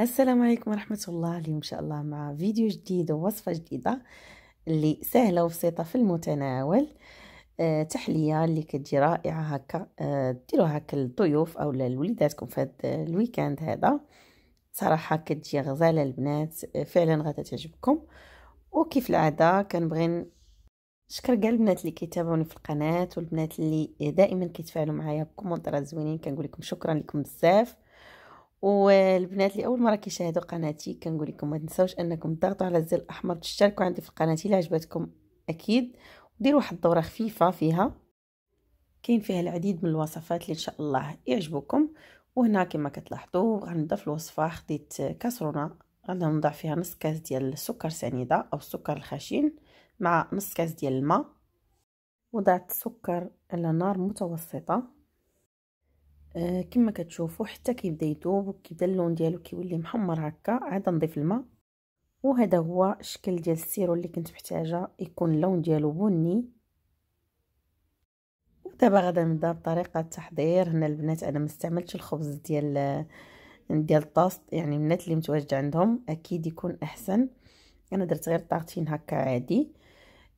السلام عليكم ورحمة الله اليوم إن شاء الله مع فيديو جديد ووصفة جديدة اللي سهلة وبسيطة في المتناول أه تحلية اللي كتجي رائعة هكا أه ديروها هكا للضيوف أو لوليداتكم في هذا الويكاند هذا صراحة كتجي غزالة البنات أه فعلا غادا تعجبكم وكيف العادة كنبغي نشكر كاع البنات اللي كيتابعوني في القناة والبنات اللي دائما كيتفاعلوا معايا بكومونتيرات زوينين كنقول لكم شكرا لكم بزاف والبنات اللي اول مره كيشاهدوا قناتي كنقول لكم ما تنساوش انكم تضغطوا على الزر الاحمر تشتركوا عندي في قناتي الا عجبتكم اكيد وديروا واحد الدوره خفيفه فيها كاين فيها العديد من الوصفات اللي ان شاء الله يعجبوكم وهنا كما كتلاحظوا غنبدا في الوصفه خديت كاسرونه غنضع فيها نص كاس ديال السكر سنيده او السكر الخشن مع نص كاس ديال الماء وضعت السكر على نار متوسطه آه كما كتشوفوا حتى كيبدا يذوب وكيبدا اللون ديالو كيولي محمر هكا عاد نضيف الماء وهذا هو الشكل ديال السيرو اللي كنت محتاجه يكون اللون ديالو بني ودابا غادي نبدا بطريقه التحضير هنا البنات انا ما استعملتش الخبز ديال ديال الطاست يعني البنات اللي متواجد عندهم اكيد يكون احسن انا درت غير طارتين هكا عادي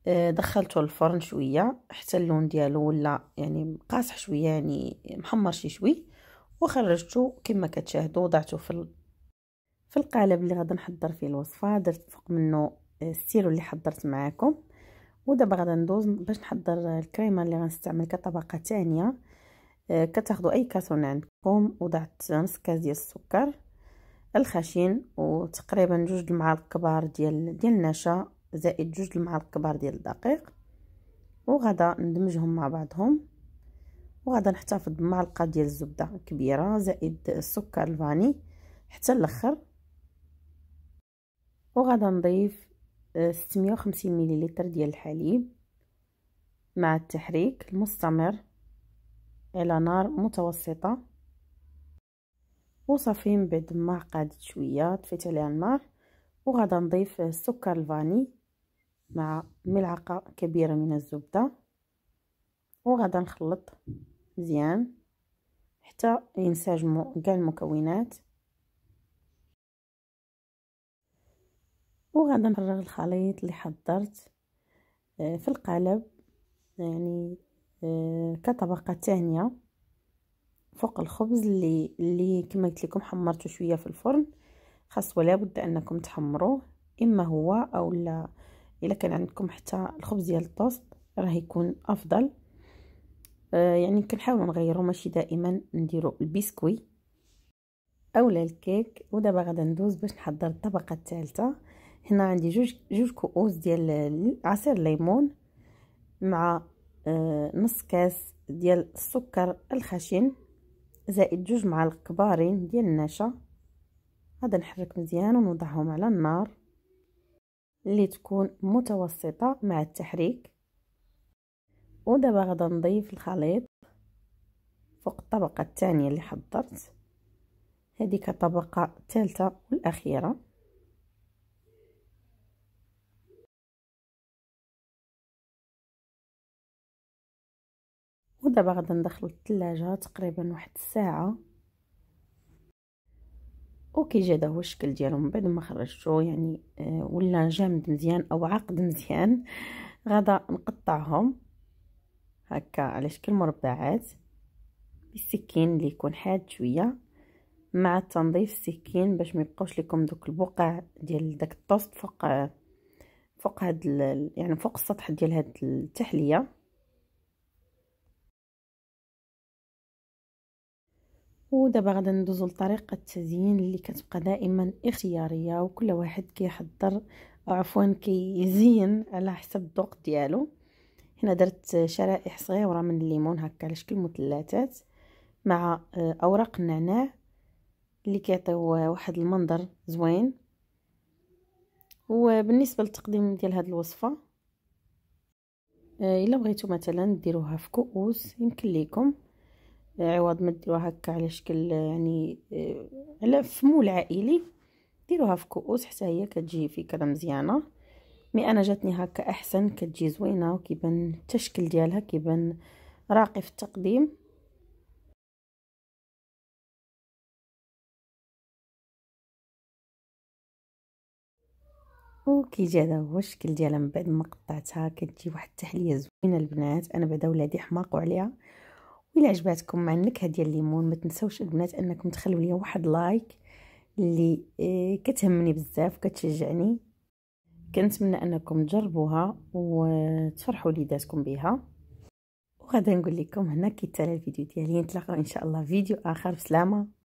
آه، دخلته الفرن شويه حتى اللون ديالو ولا يعني قاصح شويه يعني محمر شي شوي وخرجته كما كتشاهدوا وضعته في في القالب اللي غادي نحضر فيه الوصفه درت فوق منه آه، السيرو اللي حضرت معاكم ودابا غادي ندوز باش نحضر الكريمه اللي غنستعمل كطبقه ثانيه آه، كتاخذوا اي كاسون عندكم وضعت نص كاس ديال السكر الخشين وتقريبا جوج المعالق كبار ديال ديال النشا زائد جوج المعالق كبار ديال الدقيق وغادا ندمجهم مع بعضهم وغادا نحتفظ بمعلقه ديال الزبده كبيره زائد السكر الفاني حتى الاخر وغادا نضيف 650 آه، مليلتر ديال الحليب مع التحريك المستمر على نار متوسطه وصافي من بعد ما قادت شويه طفيت عليها النار وغادا نضيف السكر الفاني مع ملعقة كبيرة من الزبدة وغادا نخلط مزيان حتى ينسجموا كاع المكونات وغادا نفرغ الخليط اللي حضرت آه، في القالب يعني آه، كطبقة تانية فوق الخبز اللي اللي كما قلت لكم حمرته شويه في الفرن خاص ولا بد انكم تحمروه اما هو او لا الا كان عندكم حتى الخبز ديال الطوست راه يكون افضل آه يعني كنحاولوا نغيروا ماشي دائما نديروا البسكوي اولا الكيك ودابا غادي ندوز باش نحضر الطبقه الثالثه هنا عندي جوج جوج كؤوس ديال عصير الليمون مع آه نص كاس ديال السكر الخشن زائد جوج معالق كبارين ديال النشا غادي نحرك مزيان ونوضعهم على النار اللي تكون متوسطة مع التحريك ودابا غادا نضيف الخليط فوق الطبقة الثانية اللي حضرت هذيك الطبقة الثالثة والأخيرة ودابا غادا ندخل الثلاجة تقريبا واحد الساعة اوكي جا هو الشكل ديالو من بعد ما خرجتو يعني آه ولا جامد مزيان او عقد مزيان غادا نقطعهم هكا على شكل مربعات بالسكين اللي يكون حاد شويه مع تنظيف السكين باش ما يبقاوش لكم دوك البقع ديال داك الطوست فوق فوق هاد يعني فوق السطح ديال هاد التحليه ودابا غادي ندوزو لطريقه التزيين اللي كتبقى دائما اختياريه وكل واحد كيحضر عفوا كيزين على حسب الذوق ديالو هنا درت شرائح صغيره من الليمون هكا على شكل مثلثات مع آه، اوراق النعناع اللي كيعطيو واحد المنظر زوين وبالنسبه للتقديم ديال هاد الوصفه آه، الا بغيتو مثلا ديروها في كؤوس يمكن ليكم عوض ما ديروها هكا على شكل يعني آه، على فمول عائلي ديروها في كؤوس حتى هي كتجي فكره مزيانه مي انا جاتني هكا احسن كتجي زوينه وكيبان التشكيل ديالها كيبان راقي في التقديم وكيجي هذا هو الشكل ديالها من بعد ما قطعتها كتجي واحد التحليه زوينه البنات انا بعدا ولادي حماقوا عليها الا عجباتكم مع النكهه ديال الليمون ما تنساوش البنات انكم تخلوا ليا واحد لايك اللي آه، كتهمني بزاف وكتشجعني كنتمنى انكم تجربوها وتفرحوا وليداتكم بها وغادي نقول لكم هنا كيتسالى الفيديو ديالي نتلاقاو ان شاء الله فيديو اخر بسلامه